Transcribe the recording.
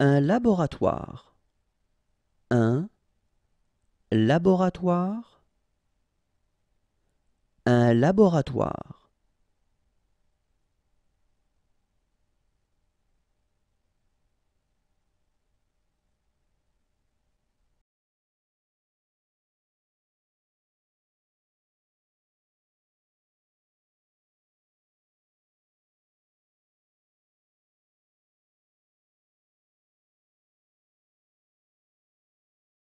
Un laboratoire. Un laboratoire. Un laboratoire.